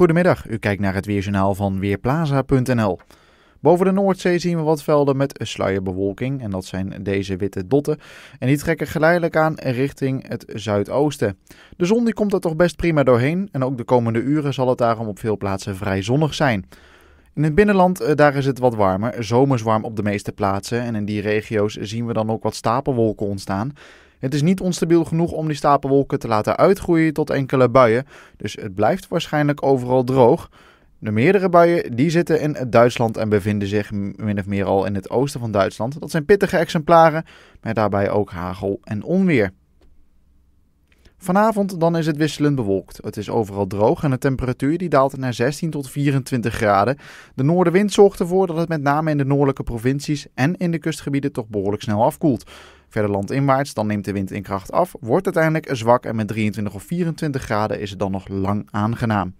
Goedemiddag, u kijkt naar het weerjournaal van Weerplaza.nl. Boven de Noordzee zien we wat velden met sluierbewolking en dat zijn deze witte dotten. En die trekken geleidelijk aan richting het zuidoosten. De zon die komt er toch best prima doorheen en ook de komende uren zal het daarom op veel plaatsen vrij zonnig zijn. In het binnenland eh, daar is het wat warmer, zomers op de meeste plaatsen en in die regio's zien we dan ook wat stapelwolken ontstaan. Het is niet onstabiel genoeg om die stapelwolken te laten uitgroeien tot enkele buien, dus het blijft waarschijnlijk overal droog. De meerdere buien die zitten in Duitsland en bevinden zich min of meer al in het oosten van Duitsland. Dat zijn pittige exemplaren, met daarbij ook hagel en onweer. Vanavond dan is het wisselend bewolkt. Het is overal droog en de temperatuur die daalt naar 16 tot 24 graden. De noordenwind zorgt ervoor dat het met name in de noordelijke provincies en in de kustgebieden toch behoorlijk snel afkoelt. Verder landinwaarts dan neemt de wind in kracht af, wordt uiteindelijk zwak en met 23 of 24 graden is het dan nog lang aangenaam.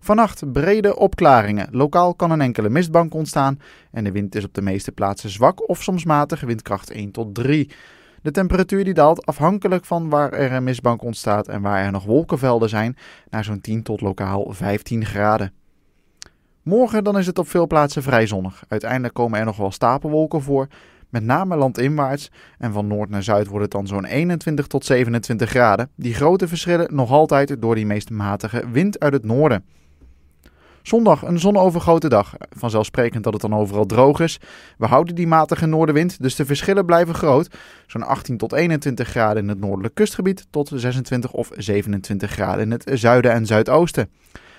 Vannacht brede opklaringen. Lokaal kan een enkele mistbank ontstaan en de wind is op de meeste plaatsen zwak of soms matig, windkracht 1 tot 3. De temperatuur die daalt afhankelijk van waar er een mistbank ontstaat en waar er nog wolkenvelden zijn naar zo'n 10 tot lokaal 15 graden. Morgen dan is het op veel plaatsen vrij zonnig. Uiteindelijk komen er nog wel stapelwolken voor, met name landinwaarts. En van noord naar zuid wordt het dan zo'n 21 tot 27 graden. Die grote verschillen nog altijd door die meest matige wind uit het noorden. Zondag een zonovergoten dag. Vanzelfsprekend dat het dan overal droog is. We houden die matige noordenwind, dus de verschillen blijven groot. Zo'n 18 tot 21 graden in het noordelijk kustgebied tot 26 of 27 graden in het zuiden en zuidoosten.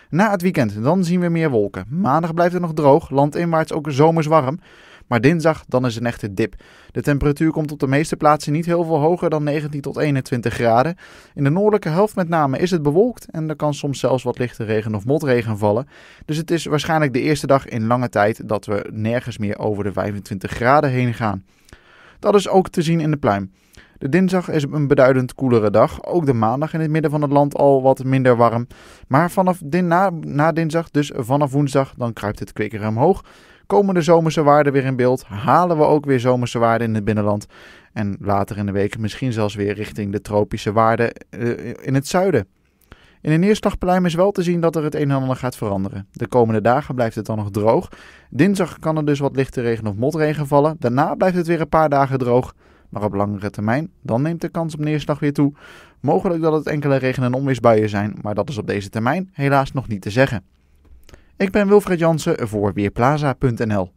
Na het weekend dan zien we meer wolken. Maandag blijft het nog droog, landinwaarts ook zomers warm. Maar dinsdag dan is een echte dip. De temperatuur komt op de meeste plaatsen niet heel veel hoger dan 19 tot 21 graden. In de noordelijke helft met name is het bewolkt en er kan soms zelfs wat lichte regen of motregen vallen. Dus het is waarschijnlijk de eerste dag in lange tijd dat we nergens meer over de 25 graden heen gaan. Dat is ook te zien in de pluim. De dinsdag is een beduidend koelere dag. Ook de maandag in het midden van het land al wat minder warm. Maar vanaf din na, dinsdag, dus vanaf woensdag, dan kruipt het kweker omhoog komen de zomerse waarden weer in beeld. Halen we ook weer zomerse waarden in het binnenland. En later in de week misschien zelfs weer richting de tropische waarden eh, in het zuiden. In de neerslagpleim is wel te zien dat er het een en ander gaat veranderen. De komende dagen blijft het dan nog droog. Dinsdag kan er dus wat lichte regen of motregen vallen. Daarna blijft het weer een paar dagen droog. Maar op langere termijn, dan neemt de kans op neerslag weer toe. Mogelijk dat het enkele regen- en onweersbuien zijn, maar dat is op deze termijn helaas nog niet te zeggen. Ik ben Wilfred Jansen voor Weerplaza.nl.